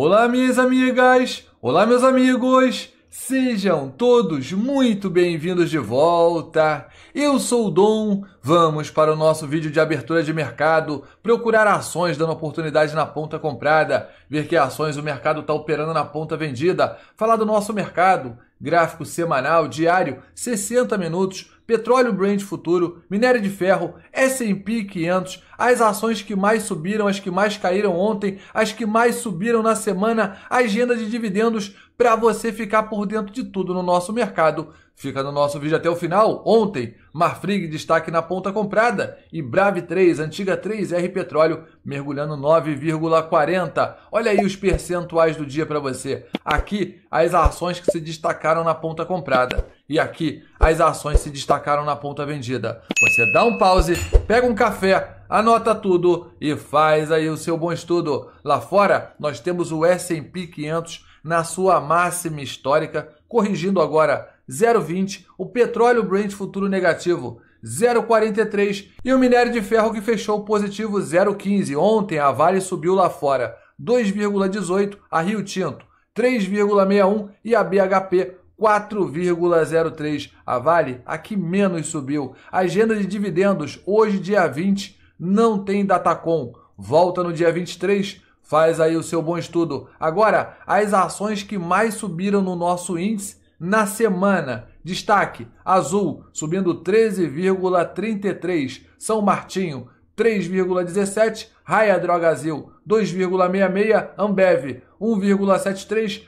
Olá, minhas amigas! Olá, meus amigos! Sejam todos muito bem-vindos de volta! Eu sou o Dom, Vamos para o nosso vídeo de abertura de mercado, procurar ações dando oportunidade na ponta comprada, ver que ações o mercado está operando na ponta vendida, falar do nosso mercado, gráfico semanal, diário, 60 minutos, petróleo Brent futuro, minério de ferro, S&P 500, as ações que mais subiram, as que mais caíram ontem, as que mais subiram na semana, agenda de dividendos, para você ficar por dentro de tudo no nosso mercado Fica no nosso vídeo até o final. Ontem, Marfrig destaque na ponta comprada e Brave 3, Antiga 3, R Petróleo mergulhando 9,40. Olha aí os percentuais do dia para você. Aqui, as ações que se destacaram na ponta comprada. E aqui, as ações se destacaram na ponta vendida. Você dá um pause, pega um café, anota tudo e faz aí o seu bom estudo. Lá fora, nós temos o S&P 500 na sua máxima histórica, corrigindo agora 0,20, o petróleo Brent futuro negativo 0,43 e o minério de ferro que fechou positivo 0,15. Ontem a Vale subiu lá fora 2,18, a Rio Tinto 3,61 e a BHP 4,03. A Vale aqui menos subiu. agenda de dividendos hoje dia 20 não tem Datacom. Volta no dia 23. Faz aí o seu bom estudo. Agora, as ações que mais subiram no nosso índice na semana. Destaque: Azul subindo 13,33, São Martinho 3,17, Raia Drogazil 2,66, Ambev 1,73,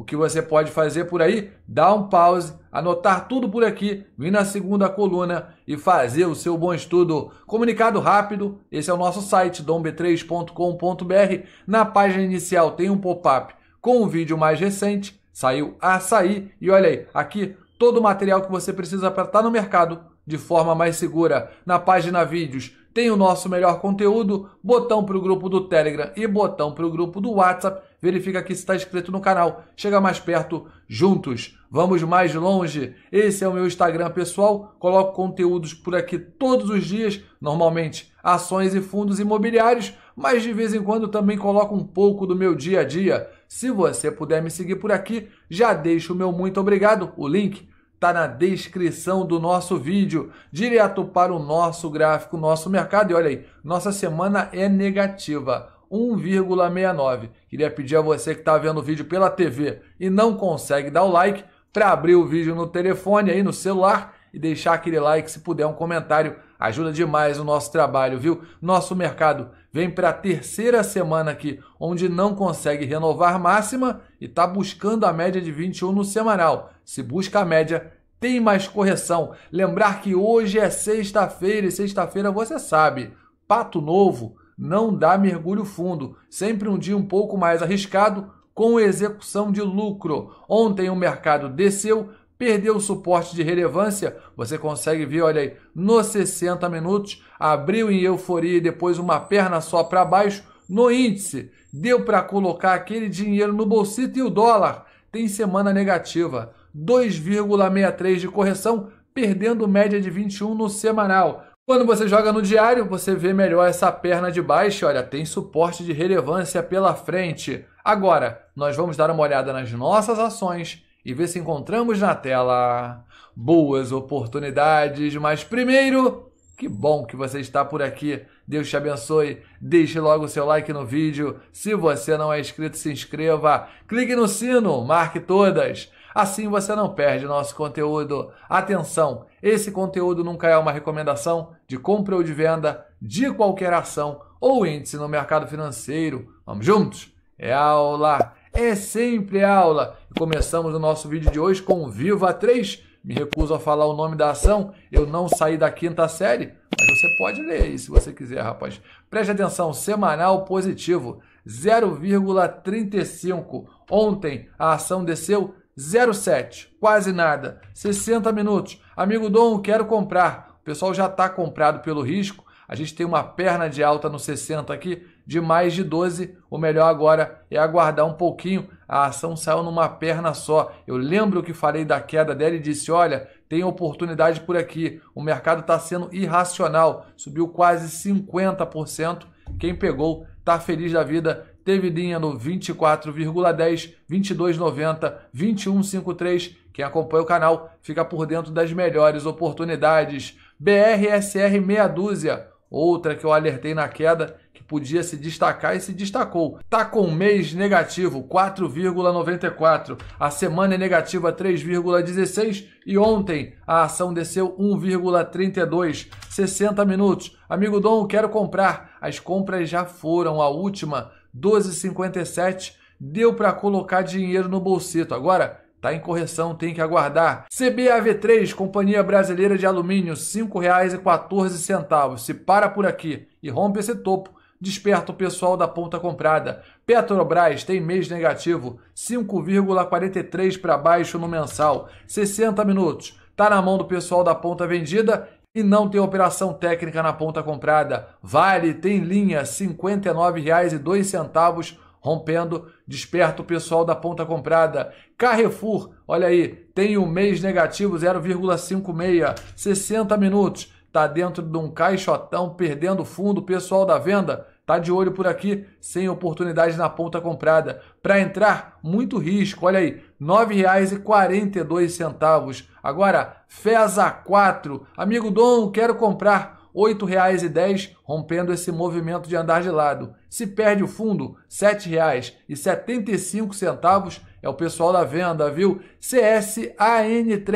o que você pode fazer por aí? Dar um pause, anotar tudo por aqui, vir na segunda coluna e fazer o seu bom estudo. Comunicado rápido, esse é o nosso site, domb3.com.br. Na página inicial tem um pop-up com o um vídeo mais recente, saiu a sair e olha aí, aqui todo o material que você precisa para estar tá no mercado de forma mais segura. Na página vídeos tem o nosso melhor conteúdo, botão para o grupo do Telegram e botão para o grupo do WhatsApp verifica aqui se está inscrito no canal. Chega mais perto, juntos, vamos mais longe. Esse é o meu Instagram pessoal, coloco conteúdos por aqui todos os dias, normalmente ações e fundos imobiliários, mas de vez em quando também coloco um pouco do meu dia a dia. Se você puder me seguir por aqui, já deixo o meu muito obrigado, o link está na descrição do nosso vídeo, direto para o nosso gráfico, nosso mercado. E olha aí, nossa semana é negativa. 1,69. Queria pedir a você que está vendo o vídeo pela TV e não consegue dar o like para abrir o vídeo no telefone aí no celular e deixar aquele like se puder um comentário. Ajuda demais o nosso trabalho, viu? Nosso mercado vem para a terceira semana aqui, onde não consegue renovar máxima e está buscando a média de 21 no semanal. Se busca a média, tem mais correção. Lembrar que hoje é sexta-feira e sexta-feira você sabe, pato novo não dá mergulho fundo, sempre um dia um pouco mais arriscado com execução de lucro. Ontem o mercado desceu, perdeu o suporte de relevância, você consegue ver, olha aí, nos 60 minutos, abriu em euforia e depois uma perna só para baixo no índice. Deu para colocar aquele dinheiro no bolsito e o dólar tem semana negativa, 2,63 de correção, perdendo média de 21 no semanal. Quando você joga no diário, você vê melhor essa perna de baixo, olha, tem suporte de relevância pela frente. Agora, nós vamos dar uma olhada nas nossas ações e ver se encontramos na tela boas oportunidades, mas primeiro que bom que você está por aqui. Deus te abençoe. Deixe logo o seu like no vídeo. Se você não é inscrito, se inscreva. Clique no sino, marque todas. Assim você não perde nosso conteúdo. Atenção, esse conteúdo nunca é uma recomendação de compra ou de venda de qualquer ação ou índice no mercado financeiro. Vamos juntos? É aula, é sempre aula. começamos o nosso vídeo de hoje com Viva 3. Me recuso a falar o nome da ação, eu não saí da quinta série, mas você pode ler aí se você quiser, rapaz. Preste atenção, semanal positivo, 0,35. Ontem a ação desceu 07, quase nada, 60 minutos. Amigo Dom, quero comprar. O pessoal já está comprado pelo risco. A gente tem uma perna de alta no 60 aqui de mais de 12. O melhor agora é aguardar um pouquinho. A ação saiu numa perna só. Eu lembro que falei da queda dela e disse: olha, tem oportunidade por aqui. O mercado está sendo irracional. Subiu quase 50%. Quem pegou está feliz da vida. Teve linha no 24,10, 22,90, 21,53. Quem acompanha o canal fica por dentro das melhores oportunidades. BRSR meia dúzia, outra que eu alertei na queda, que podia se destacar e se destacou. Tá com mês negativo, 4,94. A semana é negativa 3,16 e ontem a ação desceu 1,32. 60 minutos. Amigo Dom, quero comprar. As compras já foram a última 12,57 deu para colocar dinheiro no bolseto. Agora tá em correção, tem que aguardar. CBAV3, Companhia Brasileira de Alumínio, R$ 5,14. Se para por aqui e rompe esse topo, desperta o pessoal da ponta comprada. Petrobras tem mês negativo, 5,43 para baixo no mensal, 60 minutos. Tá na mão do pessoal da ponta vendida e não tem operação técnica na ponta comprada. Vale tem linha R$ 59,02, rompendo, desperta o pessoal da ponta comprada. Carrefour, olha aí, tem um mês negativo 0,56, 60 minutos. está dentro de um caixotão, perdendo fundo, pessoal da venda Tá de olho por aqui, sem oportunidade na ponta comprada. Para entrar, muito risco. Olha aí, R$ 9,42. Agora, FESA 4. Amigo Dom, quero comprar R$ 8,10, rompendo esse movimento de andar de lado. Se perde o fundo, R$ 7,75 é o pessoal da venda, viu? CSAN3,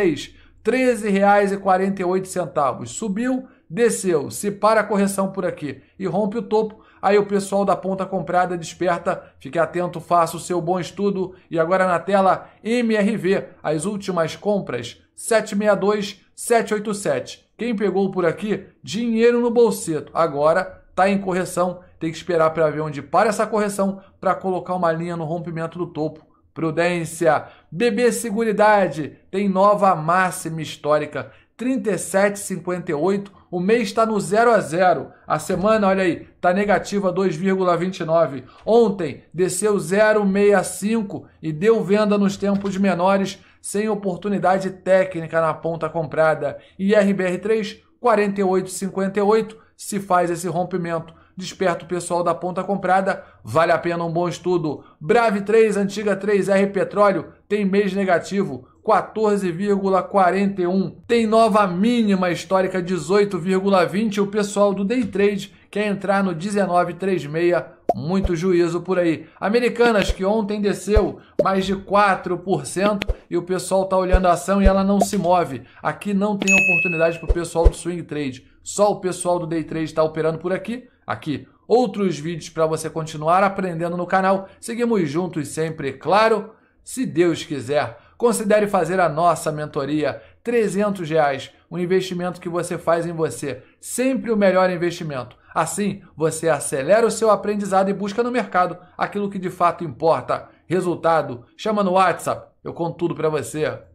R$ 13,48. Subiu, desceu. Se para a correção por aqui e rompe o topo, aí o pessoal da ponta comprada desperta. Fique atento, faça o seu bom estudo. E agora na tela, MRV, as últimas compras 762 787. Quem pegou por aqui, dinheiro no bolseto. Agora tá em correção, tem que esperar para ver onde para essa correção para colocar uma linha no rompimento do topo. Prudência. BB Seguridade tem nova máxima histórica. 37,58. O mês está no 0 a 0. A semana, olha aí, tá negativa 2,29. Ontem desceu 0,65 e deu venda nos tempos menores sem oportunidade técnica na ponta comprada. E RBR3, 48,58, se faz esse rompimento. Desperta o pessoal da ponta comprada, vale a pena um bom estudo. Brave 3, Antiga 3, R Petróleo, tem mês negativo, 14,41. Tem nova mínima histórica, 18,20. O pessoal do Day Trade quer entrar no 19,36 muito juízo por aí. Americanas que ontem desceu mais de 4% e o pessoal está olhando a ação e ela não se move. Aqui não tem oportunidade para o pessoal do swing trade. Só o pessoal do day trade está operando por aqui. Aqui, outros vídeos para você continuar aprendendo no canal. Seguimos juntos sempre, claro. Se Deus quiser, considere fazer a nossa mentoria. 300 reais, um investimento que você faz em você sempre o melhor investimento. Assim, você acelera o seu aprendizado e busca no mercado aquilo que de fato importa. Resultado, chama no WhatsApp, eu conto tudo para você.